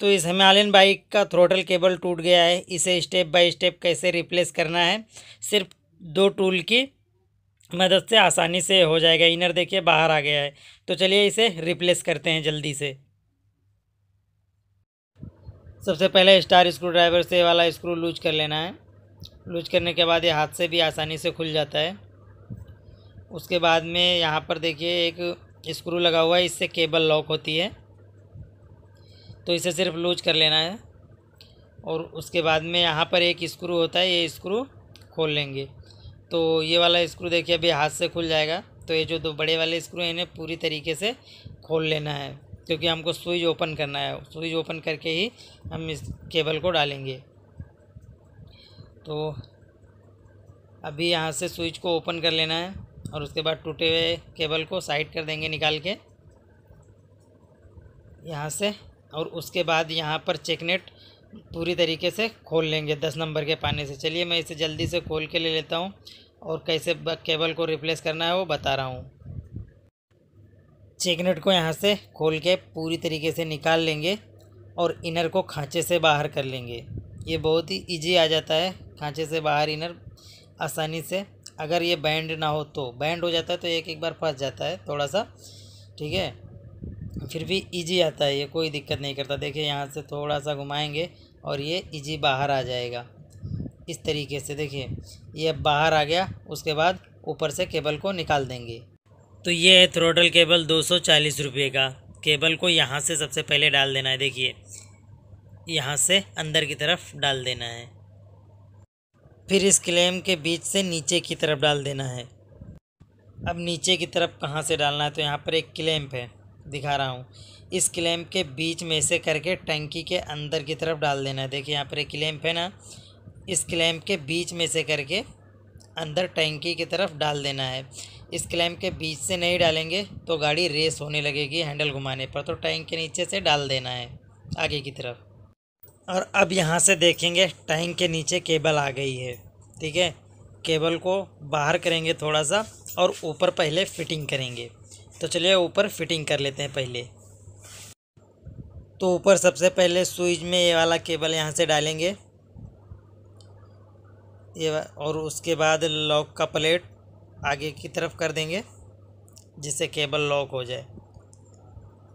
तो इस Himalayan bike का थ्रोटल केबल टूट गया है इसे स्टेप बाय स्टेप कैसे रिप्लेस करना है सिर्फ दो टूल की मदद से आसानी से हो जाएगा इनर देखिए बाहर आ गया है तो चलिए इसे रिप्लेस करते हैं जल्दी से सबसे पहले स्टार स्क्रू ड्राइवर से वाला स्क्रू लूज कर लेना है लूज करने के बाद ये हाथ से भी आसानी से खुल जाता है उसके बाद में यहाँ पर देखिए एक स्क्रू लगा हुआ है इससे केबल लॉक होती है तो इसे सिर्फ लूज कर लेना है और उसके बाद में यहाँ पर एक स्क्रू होता है ये स्क्रू खोल लेंगे तो ये वाला स्क्रू देखिए अभी हाथ से खुल जाएगा तो ये जो दो बड़े वाले स्क्रू हैं इन्हें पूरी तरीके से खोल लेना है क्योंकि हमको स्विच ओपन करना है स्विच ओपन करके ही हम इस केबल को डालेंगे तो अभी यहाँ से स्विच को ओपन कर लेना है और उसके बाद टूटे हुए केबल को साइड कर देंगे निकाल के यहाँ से और उसके बाद यहाँ पर चेकनेट पूरी तरीके से खोल लेंगे दस नंबर के पानी से चलिए मैं इसे जल्दी से खोल के ले लेता हूँ और कैसे केबल को रिप्लेस करना है वो बता रहा हूँ चेकनेट को यहाँ से खोल के पूरी तरीके से निकाल लेंगे और इनर को खांचे से बाहर कर लेंगे ये बहुत ही इजी आ जाता है खांचे से बाहर इनर आसानी से अगर ये बैंड ना हो तो बैंड हो जाता है तो एक एक बार फंस जाता है थोड़ा सा ठीक है फिर भी इजी आता है ये कोई दिक्कत नहीं करता देखिए यहाँ से थोड़ा सा घुमाएंगे और ये इजी बाहर आ जाएगा इस तरीके से देखिए ये अब बाहर आ गया उसके बाद ऊपर से केबल को निकाल देंगे तो ये है थ्रोटल केबल दो सौ चालीस रुपये का केबल को यहाँ से सबसे पहले डाल देना है देखिए यहाँ से अंदर की तरफ डाल देना है फिर इस क्लेम के बीच से नीचे की तरफ डाल देना है अब नीचे की तरफ कहाँ से डालना है तो यहाँ पर एक क्लेम्प है दिखा रहा हूँ इस क्लैम्प के बीच में से करके टंकी के अंदर की तरफ डाल देना है देखिए यहाँ पर एक क्लेम्प है ना इस क्लैम्प के बीच में से करके अंदर टंकी की तरफ डाल देना है इस क्लेम के बीच से नहीं डालेंगे तो गाड़ी रेस होने लगेगी हैंडल घुमाने पर तो टैंक के नीचे से डाल देना है आगे की तरफ और अब यहाँ से देखेंगे टैंक के नीचे केबल आ गई है ठीक है केबल को बाहर करेंगे थोड़ा सा और ऊपर पहले फिटिंग करेंगे तो चलिए ऊपर फिटिंग कर लेते हैं पहले तो ऊपर सबसे पहले स्विच में ये वाला केबल यहाँ से डालेंगे ये और उसके बाद लॉक का प्लेट आगे की तरफ कर देंगे जिससे केबल लॉक हो जाए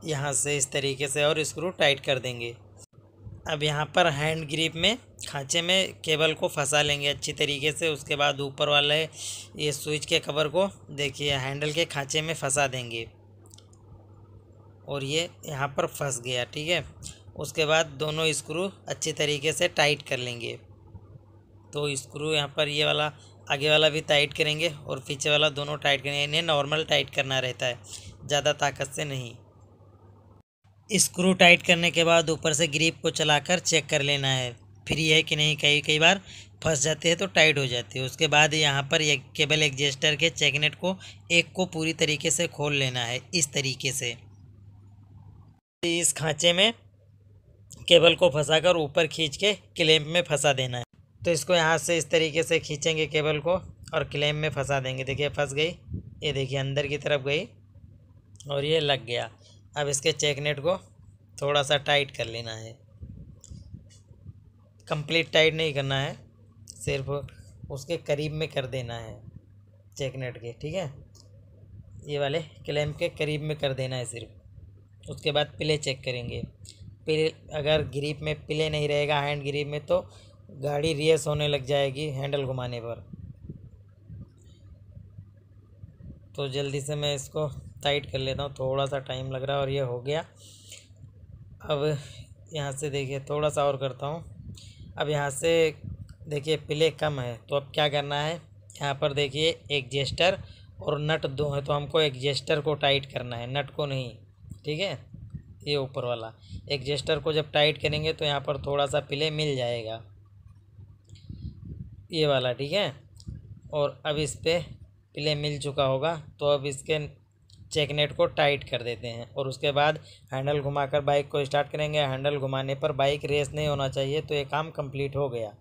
यहाँ से इस तरीके से और स्क्रू टाइट कर देंगे अब यहाँ पर हैंड ग्रिप में खाँचे में केबल को फंसा लेंगे अच्छी तरीके से उसके बाद ऊपर वाले ये स्विच के कवर को देखिए हैंडल के खाँचे में फंसा देंगे और ये यहाँ पर फंस गया ठीक है उसके बाद दोनों स्क्रू अच्छी तरीके से टाइट कर लेंगे तो स्क्रू यहाँ पर ये वाला आगे वाला भी टाइट करेंगे और पीछे वाला दोनों टाइट करेंगे इन्हें नॉर्मल टाइट करना रहता है ज़्यादा ताकत से नहीं स्क्रू टाइट करने के बाद ऊपर से ग्रिप को चलाकर चेक कर लेना है फ्री है कि नहीं कई कई बार फंस जाते हैं तो टाइट हो जाती है उसके बाद यहाँ पर एक केबल एग्जेस्टर के चेकनेट को एक को पूरी तरीके से खोल लेना है इस तरीके से इस खांचे में केबल को फंसाकर ऊपर खींच के क्लेम्प में फंसा देना है तो इसको यहाँ से इस तरीके से खींचेंगे केबल को और क्लेम्प में फंसा देंगे देखिए फंस गई ये देखिए अंदर की तरफ गई और ये लग गया अब इसके चेक नेट को थोड़ा सा टाइट कर लेना है कंप्लीट टाइट नहीं करना है सिर्फ उसके करीब में कर देना है चेक नेट के ठीक है ये वाले क्लैम्प के करीब में कर देना है सिर्फ उसके बाद पिले चेक करेंगे पिले अगर ग्रीप में पिले नहीं रहेगा हैंड ग्रीप में तो गाड़ी रियस होने लग जाएगी हैंडल घुमाने पर तो जल्दी से मैं इसको टाइट कर लेता हूँ थोड़ा सा टाइम लग रहा है और ये हो गया अब यहाँ से देखिए थोड़ा सा और करता हूँ अब यहाँ से देखिए प्ले कम है तो अब क्या करना है यहाँ पर देखिए एक जेस्टर और नट दो है तो हमको एक जेस्टर को टाइट करना है नट को नहीं ठीक है ये ऊपर वाला एक जेस्टर को जब टाइट करेंगे तो यहाँ पर थोड़ा सा प्ले मिल जाएगा ये वाला ठीक है और अब इस पर प्ले मिल चुका होगा तो अब इसके चेकनेट को टाइट कर देते हैं और उसके बाद हैंडल घुमाकर बाइक को स्टार्ट करेंगे हैंडल घुमाने पर बाइक रेस नहीं होना चाहिए तो ये काम कंप्लीट हो गया